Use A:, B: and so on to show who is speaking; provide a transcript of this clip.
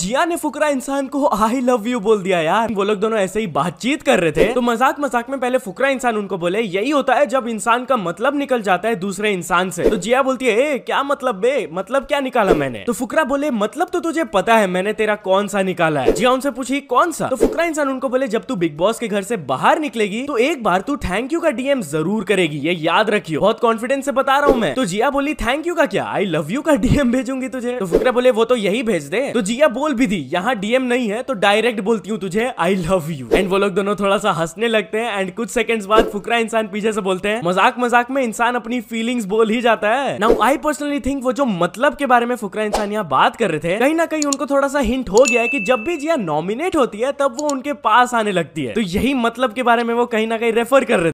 A: जिया ने फुकरा इंसान को आई लव यू बोल दिया यार वो लोग दोनों ऐसे ही बातचीत कर रहे थे तो मजाक मजाक में पहले फुकरा इंसान उनको बोले यही होता है जब इंसान का मतलब निकल जाता है दूसरे इंसान से तो जिया बोलती है ए, क्या मतलब बे मतलब क्या निकाला मैंने तो फुकरा बोले मतलब तो तुझे पता है मैंने तेरा कौन सा निकाला है जिया उनसे पूछी कौन सा तो फुकरा इंसान उनको बोले जब तू बिग बॉस के घर से बाहर निकलेगी तो एक बार तू थैंक यू का डीएम जरूर करेगी ये याद रखियो बहुत कॉन्फिडेंस से बता रहा हूँ मैं तो जिया बोली थैंक यू का क्या आई लव यू का डीएम भेजूंगी तुझे तो फुकरा बोले वो तो यही भेज दे तो जिया बोल बोल भी दी यहाँ डीएम नहीं है तो डायरेक्ट बोलती हूँ तुझे आई लव यू एंड वो लोग दोनों थोड़ा सा हंसने लगते हैं एंड कुछ सेकंड्स बाद फुकरा इंसान पीछे से बोलते हैं मजाक मजाक में इंसान अपनी फीलिंग्स बोल ही जाता है नाउ आई पर्सनली थिंक वो जो मतलब के बारे में फुकरा इंसान यहाँ बात कर रहे थे कहीं ना कहीं उनको थोड़ा सा हिंट हो गया है कि जब भी जिया नॉमिनेट होती है तब वो उनके पास आने लगती है तो यही मतलब के बारे में वो कहीं ना कहीं रेफर कर रहे थे